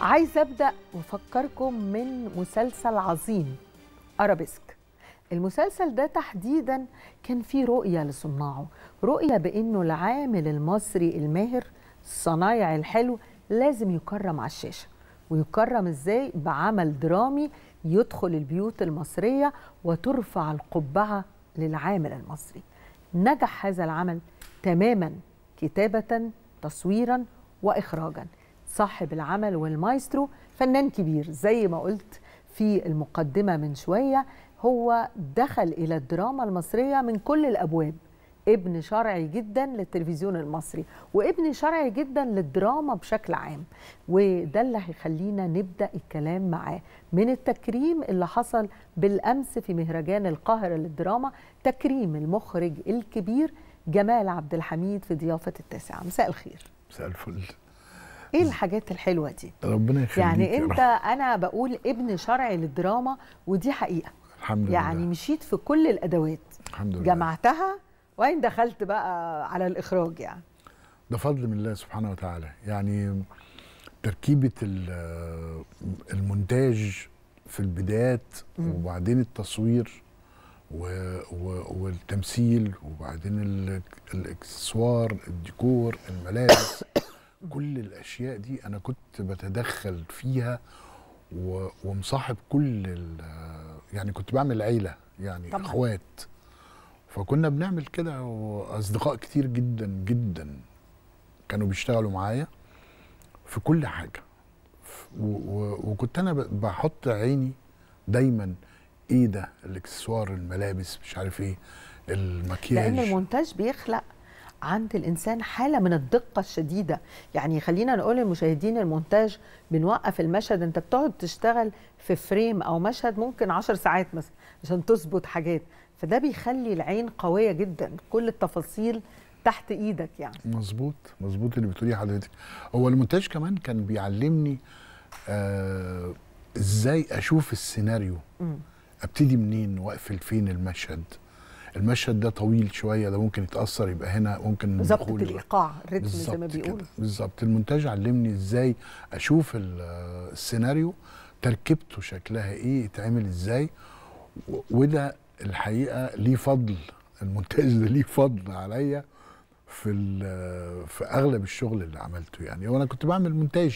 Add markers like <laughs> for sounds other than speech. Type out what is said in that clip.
عايزه ابدا وافكركم من مسلسل عظيم ارابيسك المسلسل ده تحديدا كان فيه رؤيه لصناعه رؤيه بانه العامل المصري الماهر الصنايع الحلو لازم يكرم على الشاشه ويكرم ازاي بعمل درامي يدخل البيوت المصريه وترفع القبعه للعامل المصري نجح هذا العمل تماما كتابه تصويرا واخراجا صاحب العمل والمايسترو فنان كبير زي ما قلت في المقدمة من شوية هو دخل إلى الدراما المصرية من كل الأبواب ابن شرعي جدا للتلفزيون المصري وابن شرعي جدا للدراما بشكل عام وده اللي هيخلينا نبدا الكلام معاه من التكريم اللي حصل بالامس في مهرجان القاهره للدراما تكريم المخرج الكبير جمال عبد الحميد في ضيافه التاسعه مساء الخير مساء الفل ايه الحاجات الحلوه دي ربنا يخليك يعني انت انا بقول ابن شرعي للدراما ودي حقيقه الحمد لله يعني مشيت في كل الادوات الحمد لله جمعتها وين دخلت بقى على الاخراج يعني ده فضل من الله سبحانه وتعالى يعني تركيبه المونتاج في البدايات وبعدين التصوير و و والتمثيل وبعدين الاكسسوار الديكور الملابس كل الاشياء دي انا كنت بتدخل فيها ومصاحب كل يعني كنت بعمل عيله يعني طبعا. اخوات فكنا بنعمل كده واصدقاء كتير جدا جدا كانوا بيشتغلوا معايا في كل حاجه وكنت انا بحط عيني دايما ايه ده الاكسسوار الملابس مش عارف ايه المكياج لان المونتاج بيخلق عند الانسان حاله من الدقه الشديده يعني خلينا نقول للمشاهدين المونتاج بنوقف المشهد انت بتقعد تشتغل في فريم او مشهد ممكن 10 ساعات مثلا عشان تظبط حاجات فده بيخلي العين قويه جدا كل التفاصيل تحت ايدك يعني مظبوط مظبوط اللي بتقوليه حضرتك هو المونتاج كمان كان بيعلمني آه ازاي اشوف السيناريو م. ابتدي منين واقفل فين المشهد المشهد ده طويل شويه ده ممكن يتاثر يبقى هنا ممكن ظبط الايقاع الريتم زي ما بيقولوا بالظبط المونتاج علمني ازاي اشوف السيناريو تركيبته شكلها ايه يتعمل ازاي وده الحقيقه ليه فضل المونتاج ده <laughs> ليه فضل عليا في في اغلب الشغل اللي عملته يعني وانا كنت بعمل مونتاج